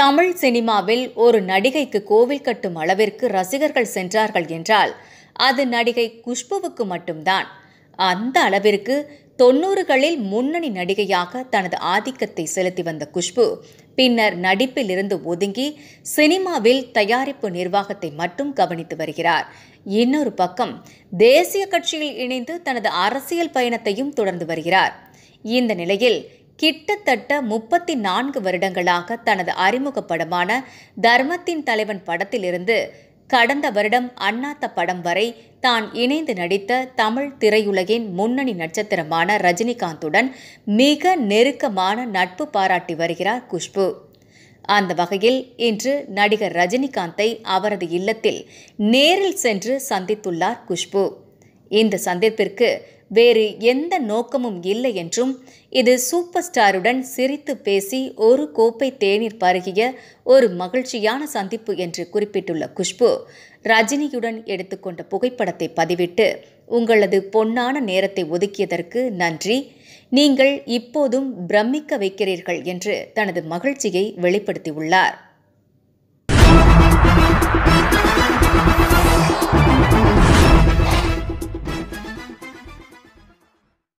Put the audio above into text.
தமிழ் சினிமாவில் ஒரு நடிகைக்கு கோவில் கட்டும் அளவிற்கு ரசிகர்கள் சென்றார்கள் என்றால் அது நடிகை குஷ்புவுக்கு மட்டும்தான் அந்த அளவிற்கு தொன்னூறுகளில் முன்னணி நடிகையாக தனது ஆதிக்கத்தை செலுத்தி வந்த குஷ்பு பின்னர் நடிப்பில் இருந்து ஒதுங்கி சினிமாவில் தயாரிப்பு நிர்வாகத்தை மட்டும் கவனித்து வருகிறார் இன்னொரு பக்கம் தேசிய கட்சியில் இணைந்து தனது அரசியல் பயணத்தையும் தொடர்ந்து வருகிறார் இந்த நிலையில் கிட்டத்தட்ட முப்பத்தி நான்கு வருடங்களாக தனது அறிமுக படமான தர்மத்தின் தலைவன் படத்திலிருந்து கடந்த வருடம் அண்ணாத்த படம் வரை தான் இணைந்து நடித்த தமிழ் திரையுலகின் முன்னணி நட்சத்திரமான ரஜினிகாந்துடன் மிக நெருக்கமான நட்பு பாராட்டி வருகிறார் குஷ்பு அந்த வகையில் இன்று நடிகர் ரஜினிகாந்தை அவரது இல்லத்தில் நேரில் சென்று சந்தித்துள்ளார் குஷ்பு இந்த சந்திப்பிற்கு வேறு எந்த நோக்கமும் இல்லை என்றும் இது சூப்பர் ஸ்டாருடன் சிரித்து பேசி ஒரு கோப்பை தேநீர் பருகிய ஒரு மகிழ்ச்சியான சந்திப்பு என்று குறிப்பிட்டுள்ள குஷ்பு ரஜினியுடன் எடுத்துக்கொண்ட புகைப்படத்தை பதிவிட்டு உங்களது பொன்னான நேரத்தை ஒதுக்கியதற்கு நன்றி நீங்கள் இப்போதும் பிரமிக்க வைக்கிறீர்கள் என்று தனது மகிழ்ச்சியை வெளிப்படுத்தியுள்ளார்